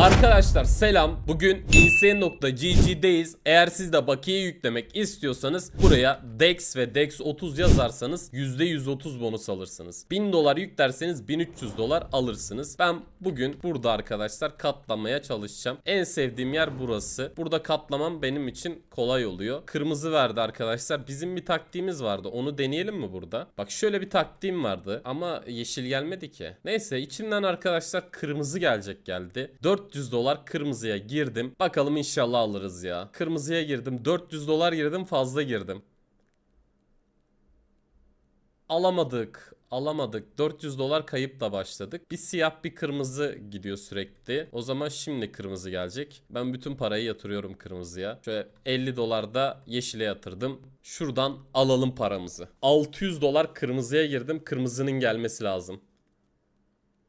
Arkadaşlar selam. Bugün insane.gg'deyiz. Eğer siz de bakiye yüklemek istiyorsanız buraya DEX ve DEX30 yazarsanız %130 bonus alırsınız. 1000 dolar yüklerseniz 1300 dolar alırsınız. Ben bugün burada arkadaşlar katlamaya çalışacağım. En sevdiğim yer burası. Burada katlamam benim için kolay oluyor. Kırmızı verdi arkadaşlar. Bizim bir taktiğimiz vardı. Onu deneyelim mi burada? Bak şöyle bir taktiğim vardı ama yeşil gelmedi ki. Neyse içimden arkadaşlar kırmızı gelecek geldi. 4 400 dolar kırmızıya girdim. Bakalım inşallah alırız ya. Kırmızıya girdim. 400 dolar girdim fazla girdim. Alamadık alamadık. 400 dolar kayıp da başladık. Bir siyah bir kırmızı gidiyor sürekli. O zaman şimdi kırmızı gelecek. Ben bütün parayı yatırıyorum kırmızıya. Şöyle 50 dolar da yeşile yatırdım. Şuradan alalım paramızı. 600 dolar kırmızıya girdim. Kırmızının gelmesi lazım.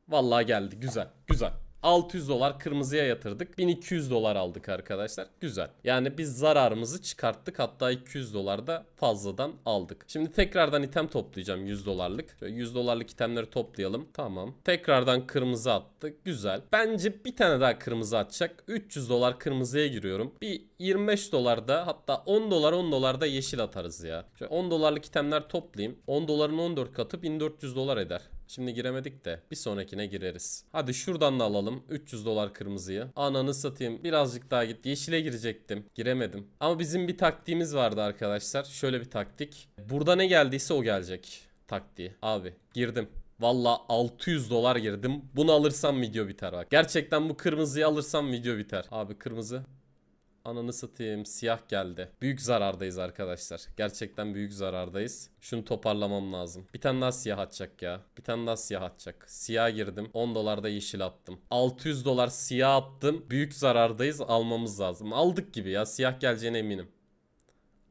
Vallahi geldi. Güzel. Güzel. 600 dolar kırmızıya yatırdık. 1200 dolar aldık arkadaşlar. Güzel. Yani biz zararımızı çıkarttık. Hatta 200 dolar da fazladan aldık. Şimdi tekrardan item toplayacağım 100 dolarlık. Şöyle 100 dolarlık itemleri toplayalım. Tamam. Tekrardan kırmızı attık. Güzel. Bence bir tane daha kırmızı atacak. 300 dolar kırmızıya giriyorum. Bir 25 dolar da, hatta 10 dolar 10 dolar da yeşil atarız ya. Şöyle 10 dolarlık itemler toplayayım. 10 doların 14 katı 1400 dolar eder. Şimdi giremedik de bir sonrakine gireriz. Hadi şuradan da alalım 300 dolar kırmızıyı. Ananı satayım birazcık daha git. Yeşile girecektim. Giremedim. Ama bizim bir taktiğimiz vardı arkadaşlar. Şöyle bir taktik. Burada ne geldiyse o gelecek taktiği. Abi girdim. Valla 600 dolar girdim. Bunu alırsam video biter bak. Gerçekten bu kırmızıyı alırsam video biter. Abi kırmızı Ananı satayım siyah geldi. Büyük zarardayız arkadaşlar. Gerçekten büyük zarardayız. Şunu toparlamam lazım. Bir tane daha siyah atacak ya. Bir tane daha siyah atacak. Siyah girdim. 10 dolarda yeşil attım. 600 dolar siyah attım. Büyük zarardayız. Almamız lazım. Aldık gibi ya. Siyah geleceğine eminim.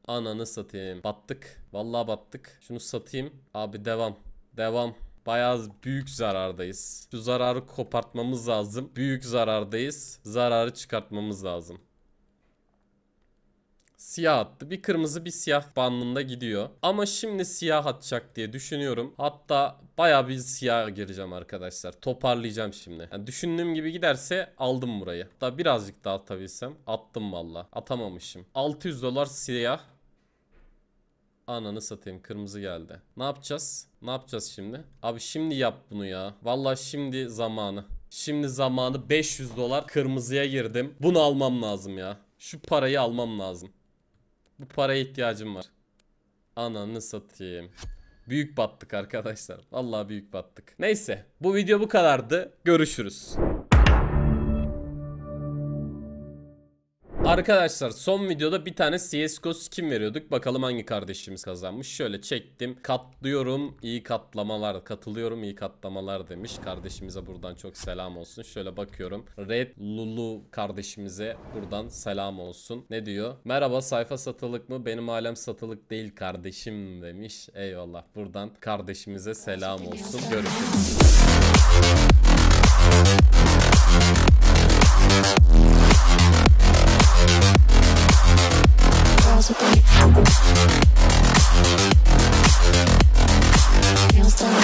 Ananı satayım. Battık. Vallahi battık. Şunu satayım. Abi devam. Devam. Bayağı büyük zarardayız. Şu zararı kopartmamız lazım. Büyük zarardayız. Zararı çıkartmamız lazım siyah attı. Bir kırmızı bir siyah bandında gidiyor. Ama şimdi siyah atacak diye düşünüyorum. Hatta baya bir siyah gireceğim arkadaşlar. Toparlayacağım şimdi. Yani düşündüğüm gibi giderse aldım burayı. Hatta birazcık daha atabilsem. Attım valla. Atamamışım. 600 dolar siyah. Ananı satayım kırmızı geldi. Ne yapacağız? Ne yapacağız şimdi? Abi şimdi yap bunu ya. Valla şimdi zamanı. Şimdi zamanı 500 dolar kırmızıya girdim. Bunu almam lazım ya. Şu parayı almam lazım. Bu paraya ihtiyacım var. Ananı satayım. Büyük battık arkadaşlar. Vallahi büyük battık. Neyse bu video bu kadardı. Görüşürüz. Arkadaşlar son videoda bir tane CSGO skin veriyorduk. Bakalım hangi kardeşimiz kazanmış. Şöyle çektim. Katlıyorum iyi katlamalar. Katılıyorum iyi katlamalar demiş. Kardeşimize buradan çok selam olsun. Şöyle bakıyorum. Red Lulu kardeşimize buradan selam olsun. Ne diyor? Merhaba sayfa satılık mı? Benim alem satılık değil kardeşim demiş. Eyvallah. Buradan kardeşimize selam olsun. Görüşürüz. Nails with me.